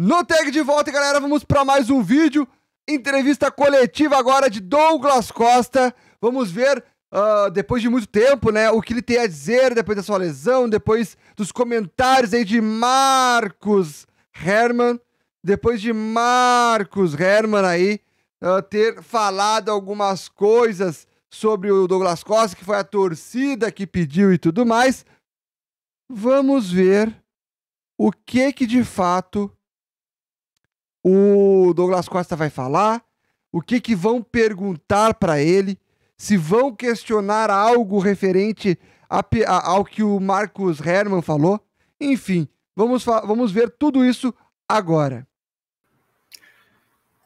No Tag de volta, galera, vamos para mais um vídeo. Entrevista coletiva agora de Douglas Costa. Vamos ver, uh, depois de muito tempo, né, o que ele tem a dizer depois da sua lesão, depois dos comentários aí de Marcos Herman, depois de Marcos Herman aí uh, ter falado algumas coisas sobre o Douglas Costa, que foi a torcida que pediu e tudo mais. Vamos ver o que que de fato o Douglas Costa vai falar, o que, que vão perguntar para ele, se vão questionar algo referente a, a, ao que o Marcos Herman falou. Enfim, vamos, vamos ver tudo isso agora.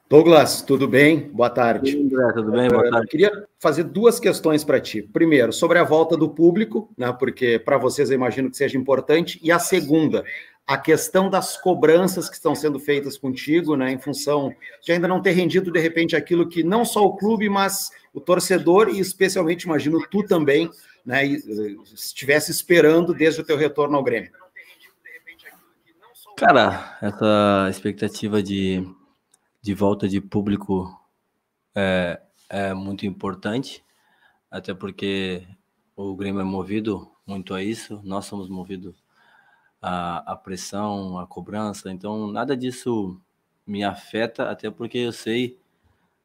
Douglas, tudo bem? Boa tarde. tudo bem? Boa tarde. Eu queria fazer duas questões para ti. Primeiro, sobre a volta do público, né, porque para vocês eu imagino que seja importante. E a segunda, a questão das cobranças que estão sendo feitas contigo, né, em função de ainda não ter rendido de repente aquilo que não só o clube, mas o torcedor e especialmente imagino tu também, né, eh, estivesse esperando desde o teu retorno ao Grêmio. Cara, essa expectativa de, de volta de público é, é muito importante, até porque o Grêmio é movido muito a isso, nós somos movidos a, a pressão, a cobrança. Então, nada disso me afeta, até porque eu sei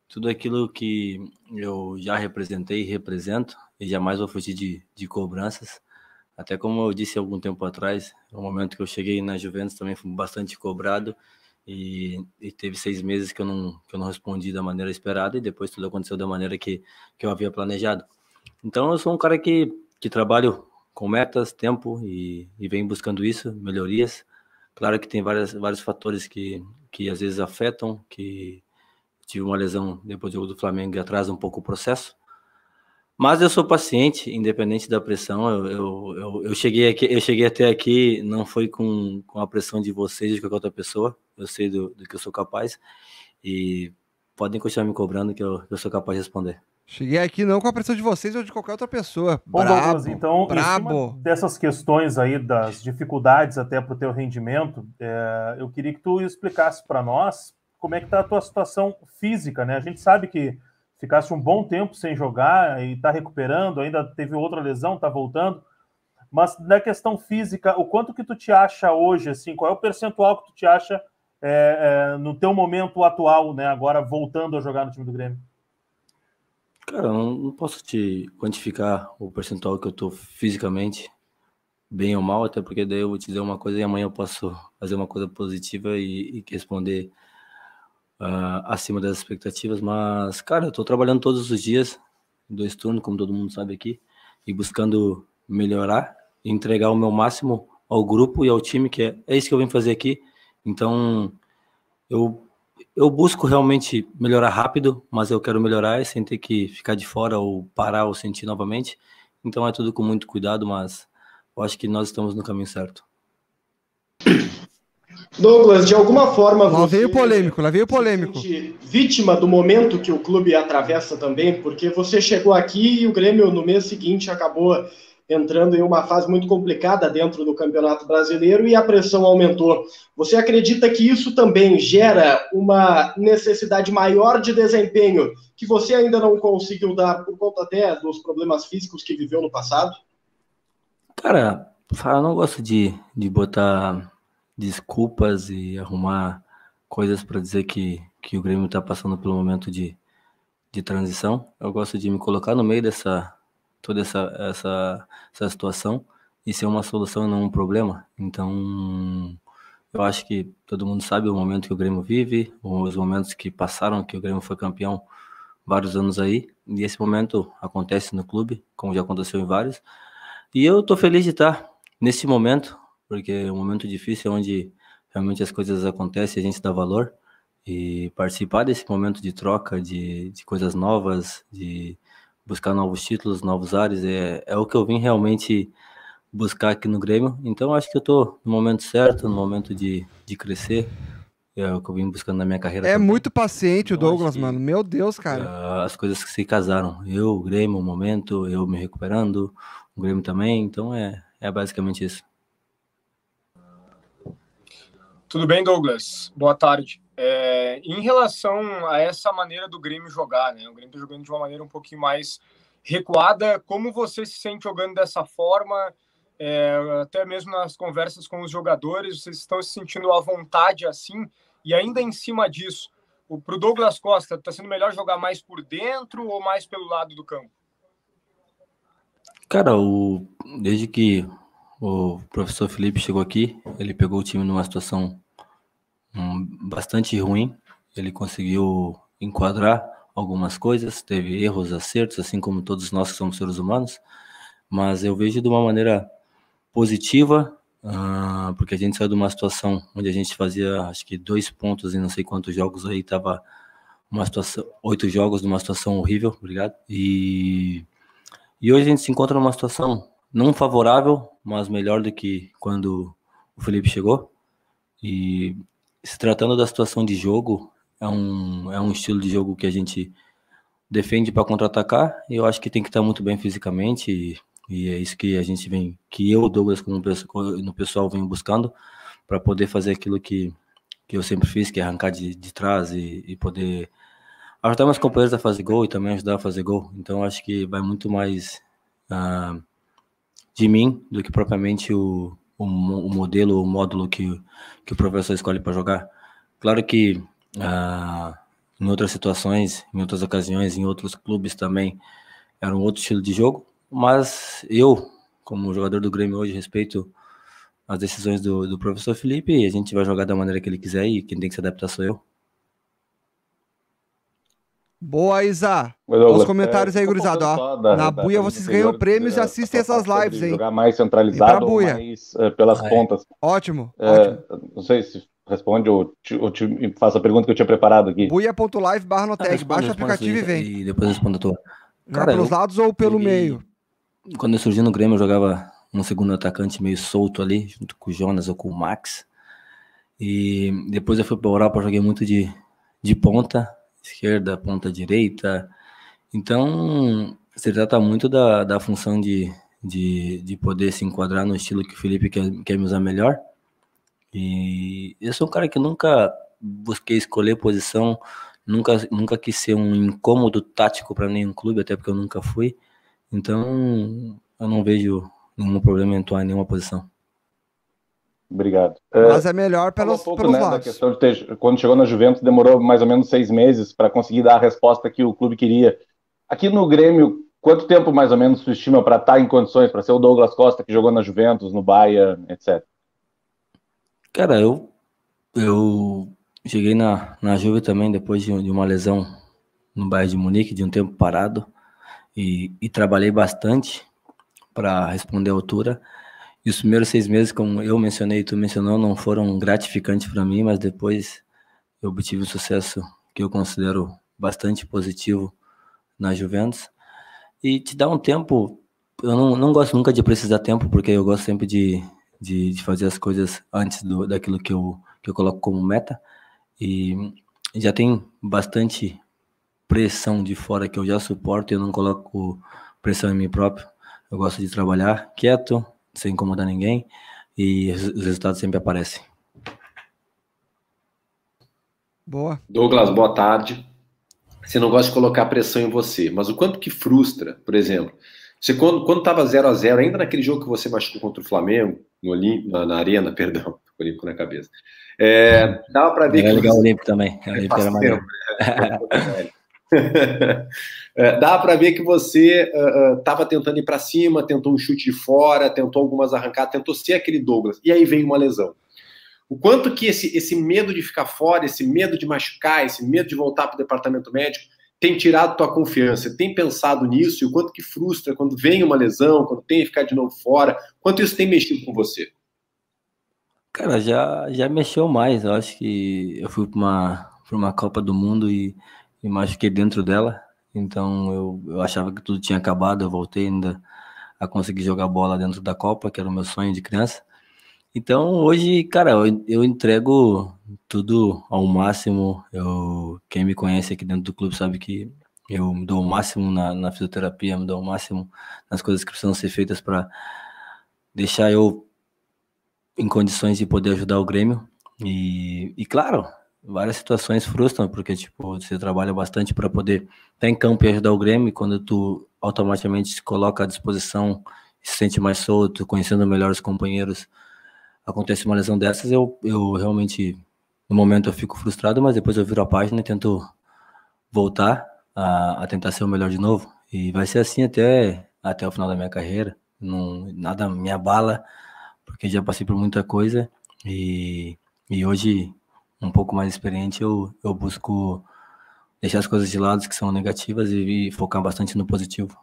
tudo aquilo que eu já representei e represento, e jamais vou fugir de, de cobranças. Até como eu disse algum tempo atrás, no momento que eu cheguei na Juventus também fui bastante cobrado e, e, teve seis meses que eu, não, que eu não respondi da maneira esperada e depois tudo aconteceu da maneira que, que eu havia planejado. Então eu sou um cara que, que trabalho com metas, tempo e, e vem buscando isso, melhorias. Claro que tem várias, vários fatores que, que às vezes afetam, que tive uma lesão depois do jogo do Flamengo e atrasa um pouco o processo. Mas eu sou paciente, independente da pressão. Eu, eu, eu, eu, cheguei, aqui, eu cheguei até aqui, não foi com, com a pressão de vocês de qualquer outra pessoa. Eu sei do, do que eu sou capaz. E podem continuar me cobrando que eu, eu sou capaz de responder. Cheguei aqui não com a pressão de vocês ou de qualquer outra pessoa. Bom, brabo, Douglas, então, brabo. dessas questões aí, das dificuldades até para o teu rendimento, é, eu queria que tu explicasse para nós como é que está a tua situação física, né? A gente sabe que ficasse um bom tempo sem jogar e está recuperando, ainda teve outra lesão, está voltando. Mas na questão física, o quanto que tu te acha hoje, assim, qual é o percentual que tu te acha é, é, no teu momento atual, né? Agora voltando a jogar no time do Grêmio? Cara, não, não posso te quantificar o percentual que eu tô fisicamente, bem ou mal, até porque daí eu vou te dizer uma coisa e amanhã eu posso fazer uma coisa positiva e, e responder uh, acima das expectativas. Mas, cara, eu tô trabalhando todos os dias, dois turnos, como todo mundo sabe aqui, e buscando melhorar, entregar o meu máximo ao grupo e ao time, que é, é isso que eu vim fazer aqui. Então, eu eu busco realmente melhorar rápido, mas eu quero melhorar sem ter que ficar de fora ou parar ou sentir novamente. Então é tudo com muito cuidado, mas eu acho que nós estamos no caminho certo. Douglas, de alguma forma. Lá veio polêmico, lá veio polêmico. Vítima do momento que o clube atravessa também, porque você chegou aqui e o Grêmio no mês seguinte acabou entrando em uma fase muito complicada dentro do Campeonato Brasileiro e a pressão aumentou. Você acredita que isso também gera uma necessidade maior de desempenho que você ainda não conseguiu dar por conta até dos problemas físicos que viveu no passado? Cara, eu não gosto de, de botar desculpas e arrumar coisas para dizer que, que o Grêmio está passando pelo momento de, de transição. Eu gosto de me colocar no meio dessa, toda essa, essa, essa situação e ser é uma solução e não um problema. Então, eu acho que todo mundo sabe o momento que o Grêmio vive, os momentos que passaram, que o Grêmio foi campeão vários anos aí, e esse momento acontece no clube, como já aconteceu em vários. E eu estou feliz de estar nesse momento, porque é um momento difícil onde realmente as coisas acontecem, a gente dá valor e participar desse momento de troca de, de coisas novas, de, buscar novos títulos, novos ares. É, é o que eu vim realmente buscar aqui no Grêmio. Então acho que eu tô no momento certo, no momento de, de crescer. É o que eu vim buscando na minha carreira. É também. muito paciente então, o Douglas, que, mano. Meu Deus, cara. as coisas que se casaram. Eu, o Grêmio, o momento, eu me recuperando, o Grêmio também. Então é, é basicamente isso. Tudo bem, Douglas? Boa tarde. É, em relação a essa maneira do Grêmio jogar, né? O Grêmio está jogando de uma maneira um pouquinho mais recuada. Como você se sente jogando dessa forma? É, até mesmo nas conversas com os jogadores, vocês estão se sentindo à vontade assim? E ainda em cima disso, para o Douglas Costa, está sendo melhor jogar mais por dentro ou mais pelo lado do campo? Cara, o, desde que o professor Felipe chegou aqui, ele pegou o time numa situação bastante ruim. Ele conseguiu enquadrar algumas coisas, teve erros, acertos, assim como todos nós que somos seres humanos, mas eu vejo de uma maneira positiva, uh, porque a gente saiu de uma situação onde a gente fazia acho que dois pontos em não sei quantos jogos aí, tava uma situação, oito jogos numa situação horrível, obrigado. E, e hoje a gente se encontra numa situação não favorável, mas melhor do que quando o Felipe chegou. E se tratando da situação de jogo, é um, é um estilo de jogo que a gente defende para contra-atacar. E eu acho que tem que estar tá muito bem fisicamente. E, e, é isso que a gente vem, que eu, Douglas, como no pessoal, venho buscando para poder fazer aquilo que, que eu sempre fiz, que é arrancar de, de trás e, e poder ajudar meus companheiros a fazer gol e também ajudar a fazer gol. Então acho que vai muito mais uh, de mim do que propriamente o, o, o modelo, o módulo que, que o professor escolhe para jogar. Claro que ah, em outras situações, em outras ocasiões, em outros clubes também, era um outro estilo de jogo, mas eu, como jogador do Grêmio hoje, respeito as decisões do, do professor Felipe e a gente vai jogar da maneira que ele quiser e quem tem que se adaptar sou eu. Boa, Isa. Os comentários é, aí, tá gurizada. Na buia vocês ganham prêmios e né? assistem essas lives, hein? Jogar mais centralizado, mais uh, pelas ah, pontas. Ótimo, é, ótimo. Não sei se responde ou, te, ou te, faço a pergunta que eu tinha preparado aqui. buia.live barra no Ah, Baixa o aplicativo e vem. E depois responda a tua. É Cara, pelos eu, lados ou pelo ele, meio? Quando eu surgi no Grêmio, eu jogava um segundo atacante meio solto ali, junto com o Jonas ou com o Max. E depois eu fui pra Europa, eu joguei muito de, de ponta esquerda, ponta direita. Então, se trata muito da, da função de, de, de poder se enquadrar no estilo que o Felipe quer, quer me usar melhor. E eu sou um cara que nunca busquei escolher posição, nunca, nunca quis ser um incômodo tático para nenhum clube, até porque eu nunca fui. Então, eu não vejo nenhum problema em atuar em nenhuma posição. Obrigado. Mas eh, é melhor pelos, um pouco, pelos né, Da questão de ter, quando chegou na Juventus, demorou mais ou menos seis meses para conseguir dar a resposta que o clube queria. Aqui no Grêmio, quanto tempo mais ou menos tu estima para estar tá em condições para ser o Douglas Costa que jogou na Juventus, no Bahia, etc? Cara, eu eu cheguei na, na Juve também depois de, de uma lesão no Bayern de Munique, de um tempo parado, e, e trabalhei bastante para responder à altura. E os primeiros seis meses, como eu mencionei e tu mencionou, não foram gratificantes para mim, mas depois eu obtive um sucesso que eu considero bastante positivo na Juventus. E te dá um tempo, eu não, não gosto nunca de precisar tempo, porque eu gosto sempre de, de, de fazer as coisas antes do, daquilo que eu, que eu coloco como meta. E já tem bastante pressão de fora que eu já suporto e eu não coloco pressão em mim próprio. Eu gosto de trabalhar quieto, sem incomodar ninguém, e os resultados sempre aparecem. Boa. Douglas, boa tarde. Você não gosta de colocar pressão em você, mas o quanto que frustra, por exemplo, você quando estava 0 a 0 ainda naquele jogo que você machucou contra o Flamengo, no Olimpo, na, na, arena, perdão, Olímpico na cabeça, é, dava para ver era que... Legal você... o Olímpico também, é, o Olímpico era é, dá para ver que você estava é, é, uh, tentando ir para cima, tentou um chute de fora, tentou algumas arrancadas, tentou ser aquele Douglas. E aí veio uma lesão. O quanto que esse, esse medo de ficar fora, esse medo de machucar, esse medo de voltar para o departamento médico tem tirado tua confiança? Tem pensado nisso? E o quanto que frustra quando vem uma lesão, quando tem que ficar de novo fora? Quanto isso tem mexido com você? Cara, já, já mexeu mais. Eu acho que eu fui para uma, pra uma Copa do Mundo e me machuquei dentro dela. Então eu, eu achava que tudo tinha acabado, eu voltei ainda a conseguir jogar bola dentro da Copa, que era o meu sonho de criança. Então hoje, cara, eu, eu entrego tudo ao máximo. Eu, quem me conhece aqui dentro do clube sabe que eu me dou o máximo na, na fisioterapia, me dou o máximo nas coisas que precisam ser feitas para deixar eu em condições de poder ajudar o Grêmio. E, e claro, várias situações frustram, porque tipo, você trabalha bastante para poder estar tá em campo e ajudar o Grêmio, quando tu automaticamente se coloca à disposição, se sente mais solto, conhecendo melhor os companheiros, acontece uma lesão dessas, eu, eu realmente, no momento eu fico frustrado, mas depois eu viro a página e tento voltar a, a tentar ser o melhor de novo, e vai ser assim até, até o final da minha carreira, não, nada me abala, porque já passei por muita coisa, e, e hoje um pouco mais experiente, eu, eu busco deixar as coisas de lado que são negativas e, e focar bastante no positivo.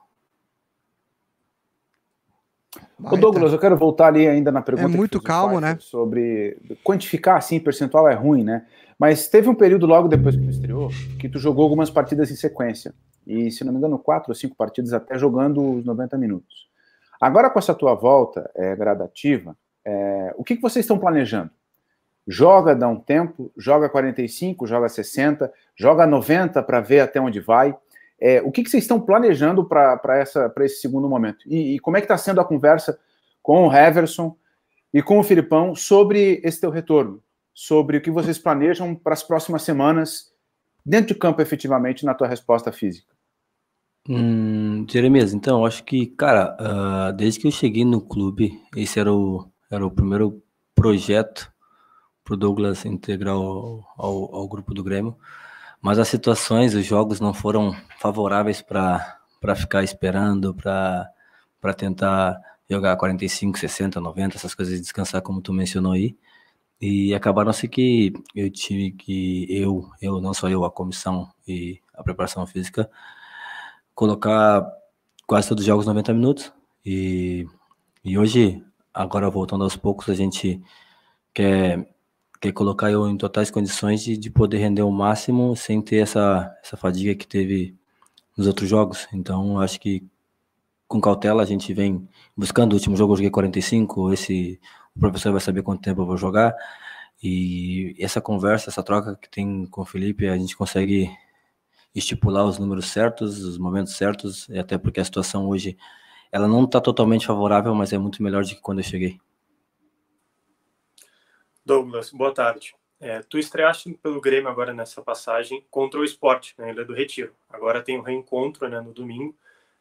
Douglas, tá. eu quero voltar ali ainda na pergunta. É muito calmo, né? Sobre quantificar assim, percentual é ruim, né? Mas teve um período logo depois que tu estreou que tu jogou algumas partidas em sequência. E, se não me engano, quatro ou cinco partidas até jogando os 90 minutos. Agora, com essa tua volta é, gradativa, é, o que, que vocês estão planejando? joga, dá um tempo, joga 45, joga 60, joga 90 para ver até onde vai. É, o que, que, vocês estão planejando para esse segundo momento? E, e como é que está sendo a conversa com o Heverson e com o Filipão sobre esse teu retorno? Sobre o que vocês planejam para as próximas semanas dentro de campo, efetivamente, na tua resposta física? Hum, Jeremias, então, acho que, cara, uh, desde que eu cheguei no clube, esse era o, era o primeiro projeto para o Douglas integrar ao, ao, ao, grupo do Grêmio. Mas as situações, os jogos não foram favoráveis para ficar esperando, para tentar jogar 45, 60, 90, essas coisas descansar, como tu mencionou aí. E acabaram-se que eu tive que, eu, eu, não só eu, a comissão e a preparação física, colocar quase todos os jogos 90 minutos. E, e hoje, agora voltando aos poucos, a gente quer que colocar eu em totais condições de, de poder render o máximo sem ter essa, essa fadiga que teve nos outros jogos. Então, acho que com cautela a gente vem buscando. O último jogo eu joguei 45, esse o professor vai saber quanto tempo eu vou jogar. E essa conversa, essa troca que tem com o Felipe, a gente consegue estipular os números certos, os momentos certos, até porque a situação hoje ela não está totalmente favorável, mas é muito melhor do que quando eu cheguei. Douglas, boa tarde. É, tu estreaste pelo Grêmio agora nessa passagem contra o esporte, né, ele é do Retiro. Agora tem o um reencontro né, no domingo.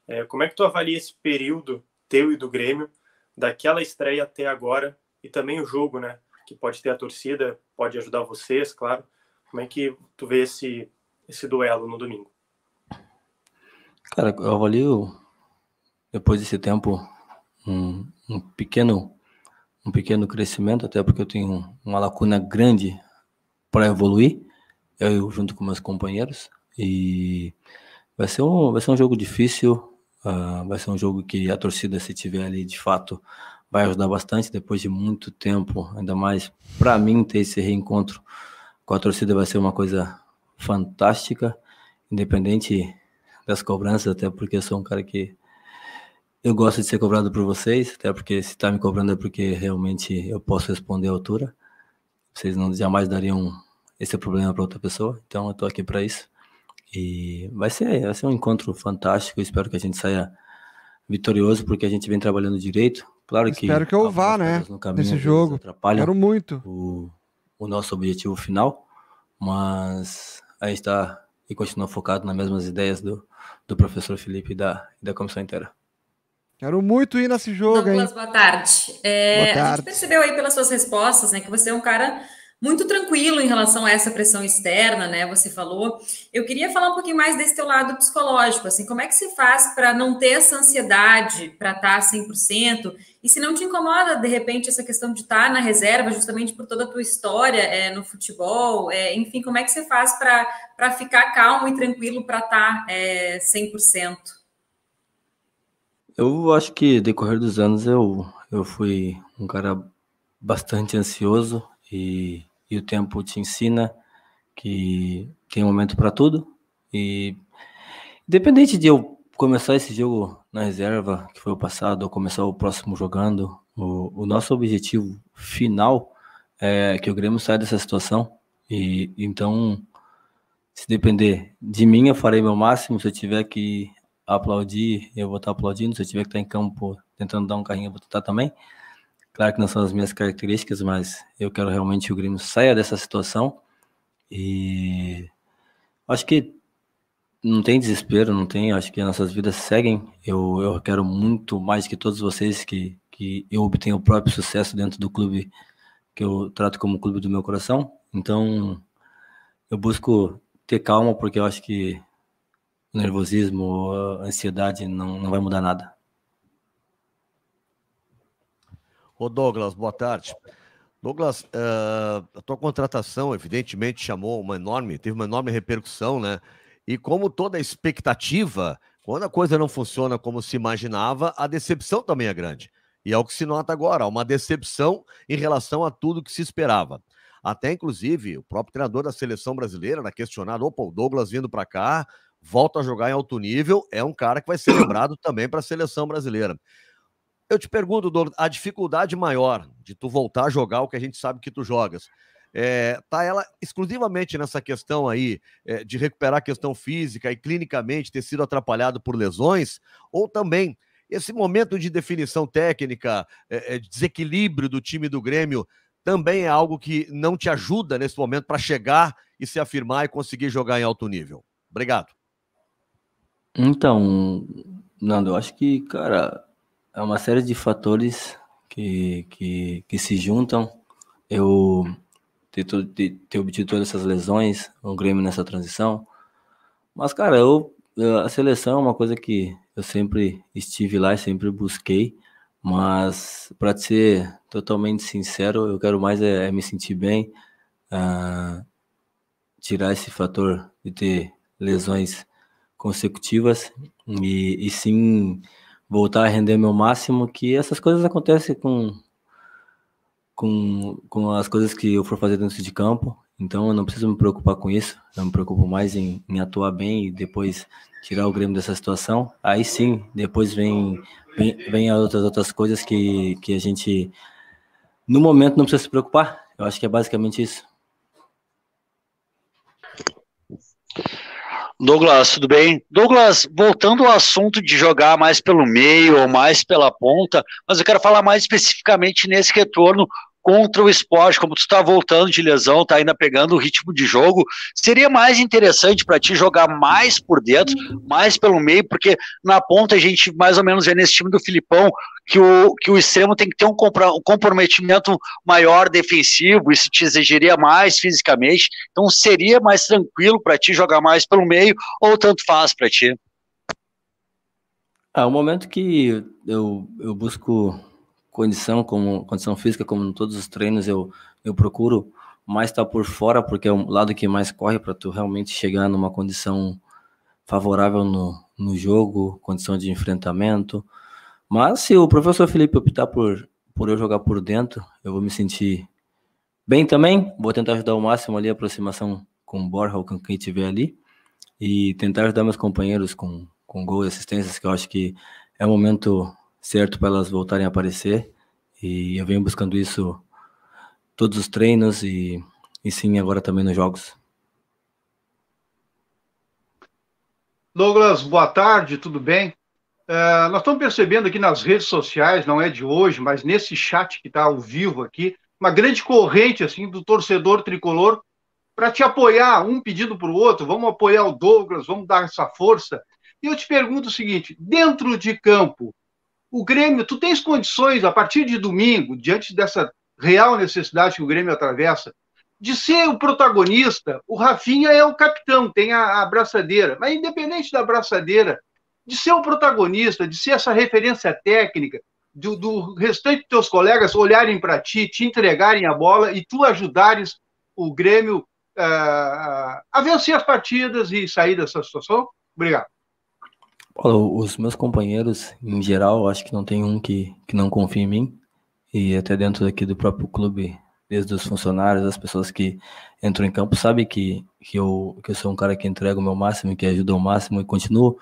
É, como é que tu avalia esse período teu e do Grêmio, daquela estreia até agora, e também o jogo, né? Que pode ter a torcida, pode ajudar vocês, claro. Como é que tu vê esse, esse duelo no domingo? Cara, eu avalio, depois desse tempo, um, um pequeno um pequeno crescimento, até porque eu tenho uma lacuna grande para evoluir, eu junto com meus companheiros. E vai ser um, vai ser um jogo difícil, uh, vai ser um jogo que a torcida, se tiver ali de fato, vai ajudar bastante depois de muito tempo, ainda mais para mim ter esse reencontro com a torcida vai ser uma coisa fantástica, independente das cobranças, até porque eu sou um cara que eu gosto de ser cobrado por vocês, até porque se está me cobrando é porque realmente eu posso responder à altura. Vocês não jamais dariam esse problema para outra pessoa, então eu estou aqui para isso. E vai ser, vai ser um encontro fantástico. espero que a gente saia vitorioso, porque a gente vem trabalhando direito. Claro que. Espero que eu vá, né? Nesse jogo. Quero muito. O, o nosso objetivo final, mas a gente está e continua focado nas mesmas ideias do, do professor Felipe e da, da comissão inteira. Quero muito ir nesse jogo, Douglas, hein? boa tarde. É, boa tarde. A gente percebeu aí pelas suas respostas, né, que você é um cara muito tranquilo em relação a essa pressão externa, né? Você falou. Eu queria falar um pouquinho mais desse teu lado psicológico, assim, como é que se faz para não ter essa ansiedade, para estar 100%? E se não te incomoda, de repente, essa questão de estar tá na reserva, justamente por toda a tua história é, no futebol, é, enfim, como é que você faz para ficar calmo e tranquilo para estar tá, é, 100%? Eu acho que decorrer dos anos eu, eu fui um cara bastante ansioso e, e o tempo te ensina que tem momento para tudo e independente de eu começar esse jogo na reserva que foi o passado ou começar o próximo jogando o, o nosso objetivo final é que o Grêmio saia dessa situação e então se depender de mim eu farei meu máximo se eu tiver que aplaudir, eu vou estar aplaudindo. Se eu tiver que estar em campo tentando dar um carrinho, eu vou tentar também. Claro que não são as minhas características, mas eu quero realmente que o Grêmio saia dessa situação. E acho que não tem desespero, não tem. Acho que as nossas vidas seguem. Eu, eu quero muito mais que todos vocês que, que eu obtenha o próprio sucesso dentro do clube que eu trato como clube do meu coração. Então, eu busco ter calma, porque eu acho que nervosismo, ah, ansiedade, não, não vai mudar nada. Ô Douglas, boa tarde. Douglas, uh, a tua contratação, evidentemente, chamou uma enorme, teve uma enorme repercussão, né? E como toda expectativa, quando a coisa não funciona como se imaginava, a decepção também é grande. E é o que se nota agora, uma decepção em relação a tudo que se esperava. Até, inclusive, o próprio treinador da seleção brasileira era né, questionado: opa, o Douglas vindo para cá, volta a jogar em alto nível, é um cara que vai ser lembrado também para a seleção brasileira. Eu te pergunto, Douglas, a dificuldade maior de tu voltar a jogar o que a gente sabe que tu jogas, é, tá ela exclusivamente nessa questão aí é, de recuperar a questão física e clinicamente ter sido atrapalhado por lesões, ou também esse momento de definição técnica, é, desequilíbrio do time do Grêmio, também é algo que não te ajuda nesse momento para chegar e se afirmar e conseguir jogar em alto nível. Obrigado. Então, Nando, eu acho que, cara, é uma série de fatores que, que, que se juntam. Eu ter, ter, ter obtido todas essas lesões, o Grêmio nessa transição. Mas, cara, eu, a seleção é uma coisa que eu sempre estive lá e sempre busquei. Mas, para ser totalmente sincero, eu quero mais é, é me sentir bem, uh, tirar esse fator de ter lesões consecutivas e, e sim voltar a render meu máximo, que essas coisas acontecem com, com, com as coisas que eu for fazer dentro de campo, então eu não preciso me preocupar com isso, eu me preocupo mais em, em atuar bem e depois tirar o Grêmio dessa situação. Aí sim, depois vem, vem, vem as outras, outras coisas que, que a gente, no momento, não precisa se preocupar. Eu acho que é basicamente isso. Douglas, tudo bem? Douglas, voltando ao assunto de jogar mais pelo meio ou mais pela ponta, mas eu quero falar mais especificamente nesse retorno contra o esporte, como tu está voltando de lesão, está ainda pegando o ritmo de jogo, seria mais interessante para ti jogar mais por dentro, mais pelo meio, porque na ponta a gente mais ou menos vê nesse time do Filipão que o, que o extremo tem que ter um, comprometimento maior defensivo, isso te exigiria mais fisicamente, então seria mais tranquilo para ti jogar mais pelo meio, ou tanto faz para ti? É o momento que eu, eu busco condição, como condição física, como em todos os treinos, eu, eu procuro mais estar tá por fora, porque é o lado que mais corre para tu realmente chegar numa condição favorável no, no jogo, condição de enfrentamento. Mas se o professor Felipe optar por, por eu jogar por dentro, eu vou me sentir bem também. Vou tentar ajudar o máximo ali a aproximação com o Borja ou com quem tiver ali. E tentar ajudar meus companheiros com, com gols e assistências, que eu acho que é o momento certo para elas voltarem a aparecer. E eu venho buscando isso todos os treinos e, e sim agora também nos jogos. Douglas, boa tarde, tudo bem? Uh, nós estamos percebendo aqui nas redes sociais, não é de hoje, mas nesse chat que está ao vivo aqui, uma grande corrente assim do torcedor tricolor para te apoiar, um pedido para o outro, vamos apoiar o Douglas, vamos dar essa força. E eu te pergunto o seguinte: dentro de campo, o Grêmio, tu tens condições, a partir de domingo, diante dessa real necessidade que o Grêmio atravessa, de ser o protagonista, o Rafinha é o capitão, tem a, a abraçadeira. Mas independente da abraçadeira, de ser o protagonista, de ser essa referência técnica, do, do restante dos teus colegas olharem para ti, te entregarem a bola e tu ajudares o Grêmio uh, a vencer as partidas e sair dessa situação? Obrigado. Paulo, os meus companheiros, em geral, acho que não tem um que, que não confia em mim. E até dentro aqui do próprio clube, desde os funcionários, as pessoas que entram em campo, sabem que, que, eu, que eu sou um cara que entrega o meu máximo, que ajuda o máximo e continuo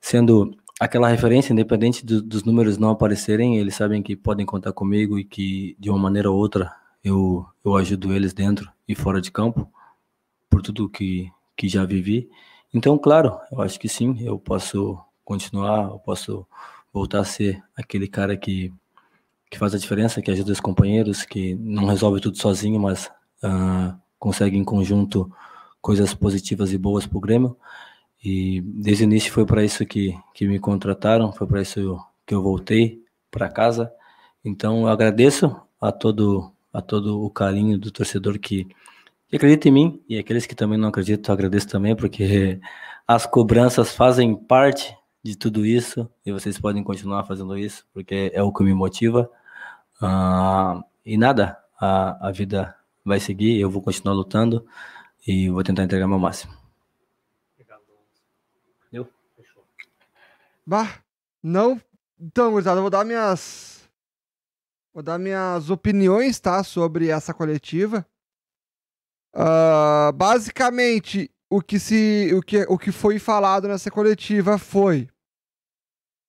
sendo aquela referência, independente do, dos números não aparecerem, eles sabem que podem contar comigo e que de uma maneira ou outra eu, eu ajudo eles dentro e fora de campo, por tudo que, que já vivi. Então, claro, eu acho que sim, eu posso continuar, eu posso voltar a ser aquele cara que, que faz a diferença, que ajuda os companheiros, que não resolve tudo sozinho, mas uh, consegue em conjunto coisas positivas e boas para o Grêmio. E desde o início foi para isso que, que me contrataram, foi para isso que eu voltei para casa. Então eu agradeço a todo, a todo o carinho do torcedor que, que acredita em mim e aqueles que também não acreditam, agradeço também, porque as cobranças fazem parte de tudo isso e vocês podem continuar fazendo isso, porque é o que me motiva. Ah, e nada, a, a vida vai seguir, eu vou continuar lutando e vou tentar entregar meu máximo. Eu? Fechou. Bah, não. Então, gurizada, eu vou dar minhas. Vou dar minhas opiniões, tá? Sobre essa coletiva. Uh, basicamente, o que, se, o, que, o que foi falado nessa coletiva foi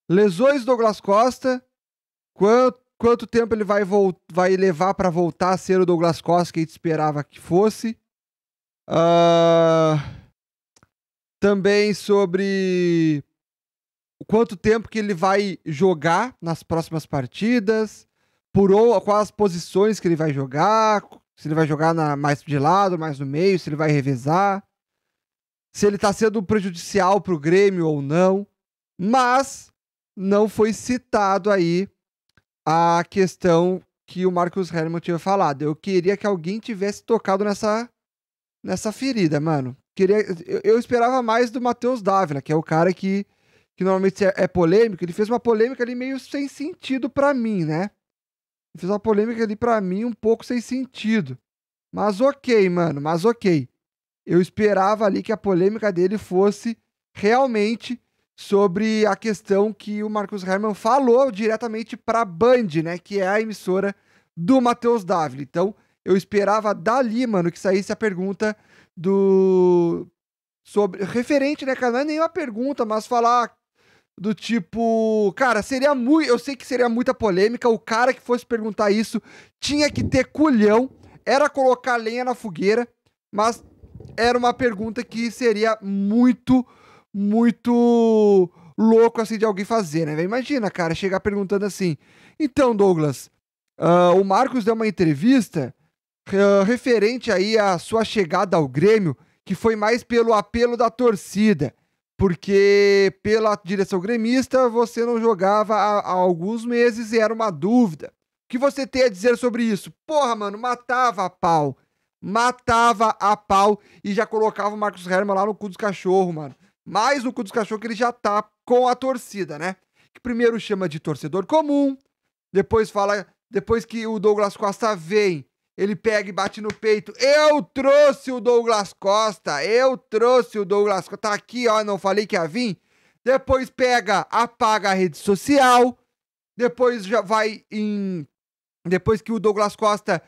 lesões do Douglas Costa, quanto, quanto tempo ele vai, vai levar para voltar a ser o Douglas Costa que a gente esperava que fosse. Uh, também sobre quanto tempo que ele vai jogar nas próximas partidas, por ou, quais as posições que ele vai jogar, se ele vai jogar na, mais de lado, mais no meio, se ele vai revezar. Se ele está sendo prejudicial para o Grêmio ou não. Mas não foi citado aí a questão que o Marcos Herrmann tinha falado. Eu queria que alguém tivesse tocado nessa, nessa ferida, mano. Queria, eu, eu esperava mais do Matheus Dávila, que é o cara que, que normalmente é, é polêmico. Ele fez uma polêmica ali meio sem sentido para mim, né? Fez uma polêmica ali para mim um pouco sem sentido. Mas ok, mano, mas ok. Eu esperava ali que a polêmica dele fosse realmente sobre a questão que o Marcos Herman falou diretamente para Band, né, que é a emissora do Matheus Dávila Então, eu esperava dali, mano, que saísse a pergunta do sobre referente, né, cara, não é nenhuma pergunta, mas falar do tipo, cara, seria muito, eu sei que seria muita polêmica, o cara que fosse perguntar isso tinha que ter culhão, era colocar lenha na fogueira, mas era uma pergunta que seria muito, muito louco assim de alguém fazer, né? Imagina, cara, chegar perguntando assim: "Então, Douglas, uh, o Marcos deu uma entrevista uh, referente aí à sua chegada ao Grêmio, que foi mais pelo apelo da torcida." porque pela direção gremista você não jogava há, há, alguns meses e era uma dúvida. O que você tem a dizer sobre isso? Porra, mano, matava a pau. Matava a pau e já colocava o Marcos Herman lá no cu dos cachorros, mano. Mais no cu dos cachorros que ele já tá com a torcida, né? Que primeiro chama de torcedor comum, depois fala, depois que o Douglas Costa vem ele pega e bate no peito. Eu trouxe o Douglas Costa. Eu trouxe o Douglas Costa. Tá aqui, ó. Não falei que ia vir. Depois pega, apaga a rede social. Depois já vai em. Depois que o Douglas Costa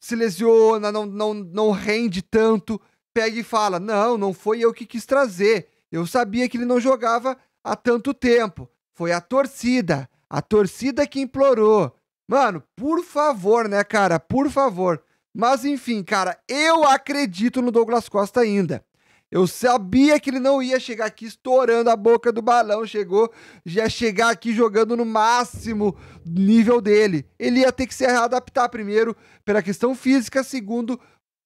se lesiona, não, não, não rende tanto, pega e fala: Não, não foi eu que quis trazer. Eu sabia que ele não jogava há tanto tempo. Foi a torcida. A torcida que implorou. Mano, por favor, né, cara? Por favor. Mas enfim, cara, eu acredito no Douglas Costa ainda. Eu sabia que ele não ia chegar aqui estourando a boca do balão, chegou, já chegar aqui jogando no máximo nível dele. Ele ia ter que se adaptar primeiro pela questão física, segundo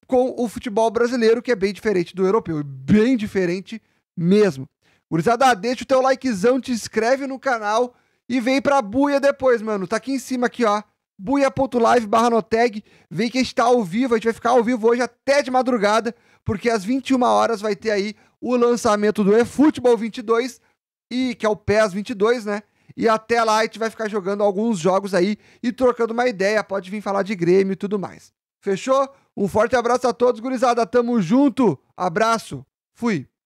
com o futebol brasileiro, que é bem diferente do europeu, bem diferente mesmo. Gurizada, deixa o teu likezão, te inscreve no canal e vem pra buia depois, mano. Tá aqui em cima, aqui, ó. buia.live barra noteg. Vem que a gente tá ao vivo. A gente vai ficar ao vivo hoje até de madrugada, porque às 21 horas vai ter aí o lançamento do eFootball 22, e, que é o PES 22, né? E até lá a gente vai ficar jogando alguns jogos aí e trocando uma ideia. Pode vir falar de Grêmio e tudo mais. Fechou? Um forte abraço a todos, gurizada. Tamo junto. Abraço. Fui.